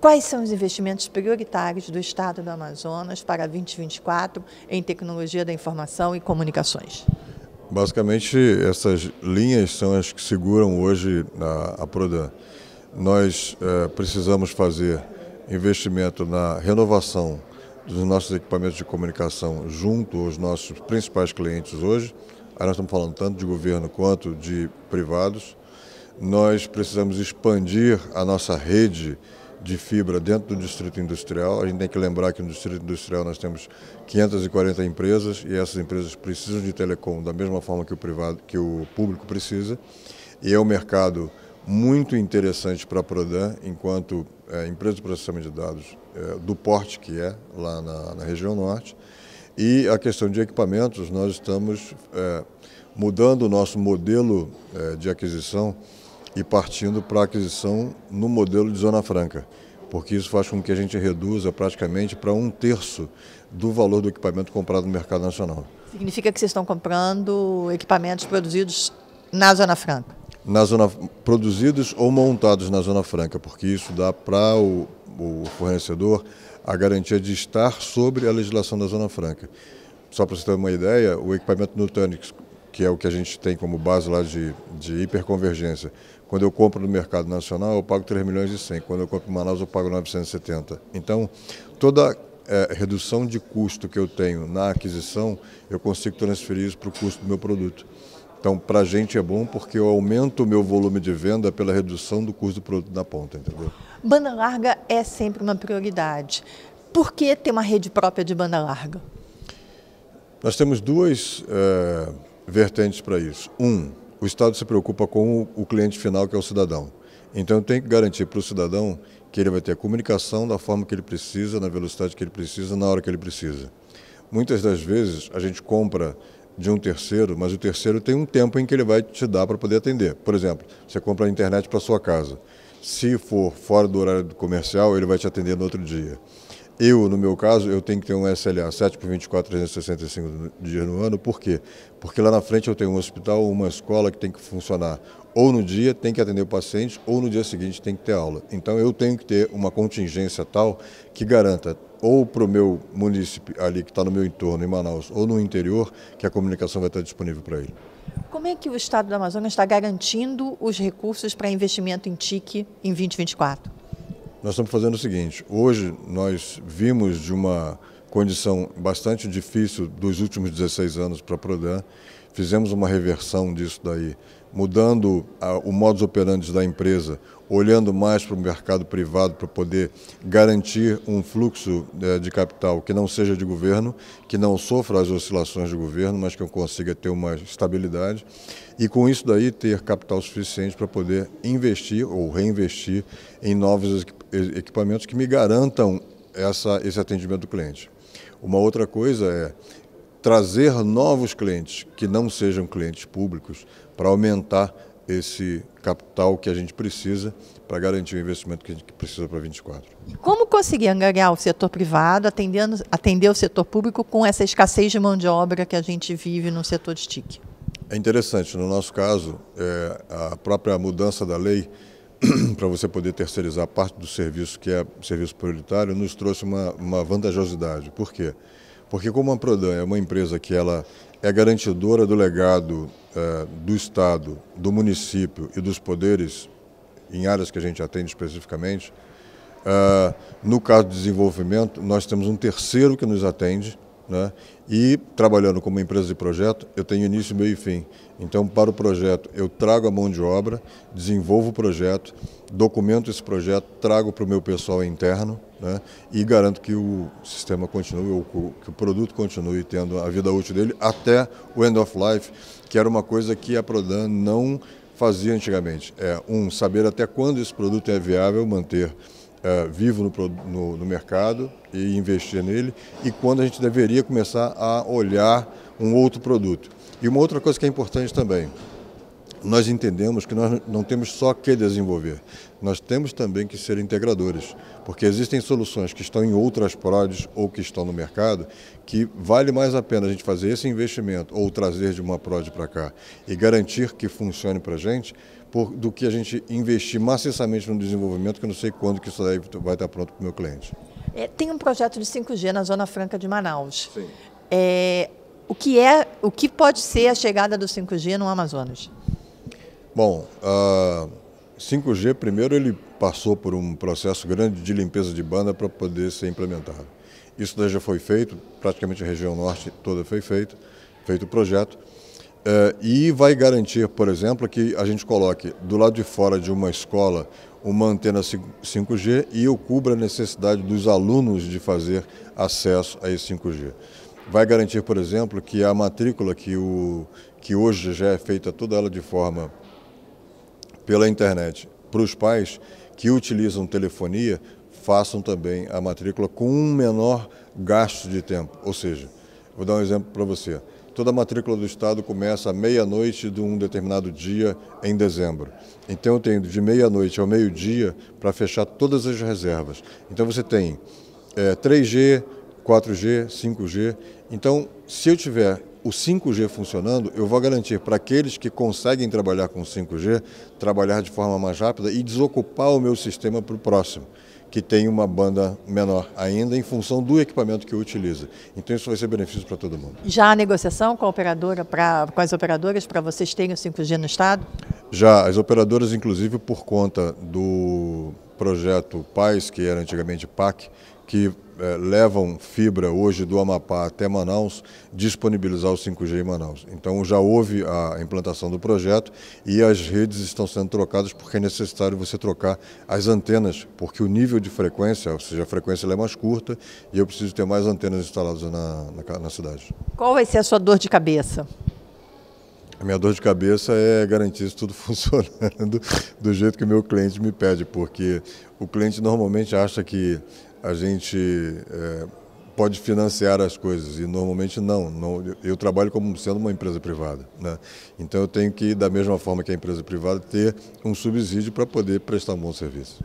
Quais são os investimentos prioritários do Estado do Amazonas para 2024 em tecnologia da informação e comunicações? Basicamente, essas linhas são as que seguram hoje a, a Prodan. Nós é, precisamos fazer investimento na renovação dos nossos equipamentos de comunicação junto aos nossos principais clientes hoje. Aí nós estamos falando tanto de governo quanto de privados. Nós precisamos expandir a nossa rede de fibra dentro do distrito industrial. A gente tem que lembrar que no distrito industrial nós temos 540 empresas e essas empresas precisam de telecom da mesma forma que o privado, que o público precisa. E é um mercado muito interessante para a Prodan, enquanto é, empresa de processamento de dados é, do porte que é lá na, na, região norte. E a questão de equipamentos, nós estamos é, mudando o nosso modelo é, de aquisição e partindo para a aquisição no modelo de Zona Franca, porque isso faz com que a gente reduza praticamente para um terço do valor do equipamento comprado no mercado nacional. Significa que vocês estão comprando equipamentos produzidos na Zona Franca? Na zona, produzidos ou montados na Zona Franca, porque isso dá para o, o fornecedor a garantia de estar sobre a legislação da Zona Franca. Só para você ter uma ideia, o equipamento Nutanix, que é o que a gente tem como base lá de, de hiperconvergência, quando eu compro no mercado nacional, eu pago 3 milhões e 100. Quando eu compro em Manaus, eu pago 970. Então, toda é, redução de custo que eu tenho na aquisição, eu consigo transferir isso para o custo do meu produto. Então, para a gente é bom porque eu aumento o meu volume de venda pela redução do custo do produto na ponta, entendeu? Banda larga é sempre uma prioridade. Por que ter uma rede própria de banda larga? Nós temos duas é, vertentes para isso. Um, o Estado se preocupa com o cliente final, que é o cidadão. Então tem que garantir para o cidadão que ele vai ter a comunicação da forma que ele precisa, na velocidade que ele precisa, na hora que ele precisa. Muitas das vezes a gente compra de um terceiro, mas o terceiro tem um tempo em que ele vai te dar para poder atender. Por exemplo, você compra a internet para sua casa. Se for fora do horário comercial, ele vai te atender no outro dia eu, no meu caso, eu tenho que ter um SLA 7 por 24, 365 dias no ano. Por quê? Porque lá na frente eu tenho um hospital, uma escola que tem que funcionar ou no dia tem que atender o paciente ou no dia seguinte tem que ter aula. Então eu tenho que ter uma contingência tal que garanta ou para o meu munícipe ali que está no meu entorno, em Manaus, ou no interior, que a comunicação vai estar disponível para ele. Como é que o Estado do Amazonas está garantindo os recursos para investimento em TIC em 2024? nós estamos fazendo o seguinte: hoje nós vimos de uma condição bastante difícil dos últimos 16 anos para a Prodan, fizemos uma reversão disso daí, mudando a, o modus operandi da empresa, olhando mais para o mercado privado para poder garantir um fluxo eh, de capital que não seja de governo, que não sofra as oscilações de governo, mas que eu consiga ter uma estabilidade e com isso daí ter capital suficiente para poder investir ou reinvestir em novos equipamentos equipamentos que me garantam essa, esse atendimento do cliente. Uma outra coisa é trazer novos clientes que não sejam clientes públicos para aumentar esse capital que a gente precisa para garantir o investimento que a gente precisa para 24. E como conseguir angariar o setor privado, atendendo, atender o setor público com essa escassez de mão de obra que a gente vive no setor de TIC? É interessante, no nosso caso, é, a própria mudança da lei para você poder terceirizar parte do serviço que é serviço prioritário, nos trouxe uma, uma vantajosidade. Por quê? Porque como a Prodan é uma empresa que ela é garantidora do legado eh, do Estado, do município e dos poderes em áreas que a gente atende especificamente, eh, no caso de desenvolvimento, nós temos um terceiro que nos atende, né? E trabalhando como empresa de projeto, eu tenho início, meio e fim. Então, para o projeto, eu trago a mão de obra, desenvolvo o projeto, documento esse projeto, trago para o meu pessoal interno né? e garanto que o sistema continue, ou que o produto continue tendo a vida útil dele até o end of life, que era uma coisa que a Prodan não fazia antigamente. É um saber até quando esse produto é viável manter é, vivo no, no, no, mercado e investir nele e quando a gente deveria começar a olhar um outro produto. E uma outra coisa que é importante também, nós entendemos que nós não temos só que desenvolver, nós temos também que ser integradores, porque existem soluções que estão em outras prods ou que estão no mercado que vale mais a pena a gente fazer esse investimento ou trazer de uma prod para cá e garantir que funcione para a gente por, do que a gente investir maciçamente no desenvolvimento, que eu não sei quando que isso daí vai estar tá pronto para o meu cliente. É, tem um projeto de 5G na Zona Franca de Manaus. Sim. É, o que é, o que pode ser a chegada do 5G no Amazonas? Bom, a 5G primeiro ele passou por um processo grande de limpeza de banda para poder ser implementado. Isso já foi feito, praticamente a região norte toda foi feita, feito o projeto. É, e vai garantir, por exemplo, que a gente coloque do lado de fora de uma escola uma antena 5G e eu cubra a necessidade dos alunos de fazer acesso a esse 5G. Vai garantir, por exemplo, que a matrícula que, o, que hoje já é feita toda ela de forma pela internet para os pais que utilizam telefonia, façam também a matrícula com um menor gasto de tempo. Ou seja, vou dar um exemplo para você. Toda a matrícula do Estado começa à meia-noite de um determinado dia em dezembro. Então eu tenho de meia-noite ao meio-dia para fechar todas as reservas. Então você tem é, 3G, 4G, 5G. Então, se eu tiver o 5G funcionando, eu vou garantir para aqueles que conseguem trabalhar com 5G, trabalhar de forma mais rápida e desocupar o meu sistema para o próximo, que tem uma banda menor ainda em função do equipamento que utiliza. Então isso vai ser benefício para todo mundo. Já a negociação com a operadora, pra, com as operadoras, para vocês terem o 5G no estado? Já, as operadoras, inclusive por conta do projeto PAIS, que era antigamente PAC, que eh, levam fibra hoje do Amapá até Manaus, disponibilizar o 5G em Manaus. Então já houve a implantação do projeto e as redes estão sendo trocadas porque é necessário você trocar as antenas, porque o nível de frequência, ou seja, a frequência é mais curta e eu preciso ter mais antenas instaladas na, na, na cidade. Qual vai ser a sua dor de cabeça? A minha dor de cabeça é garantir isso tudo funcionando do jeito que o meu cliente me pede, porque o cliente normalmente acha que a gente é, pode financiar as coisas e normalmente não, não. Eu trabalho como sendo uma empresa privada, né? então eu tenho que, da mesma forma que a empresa privada, ter um subsídio para poder prestar um bom serviço.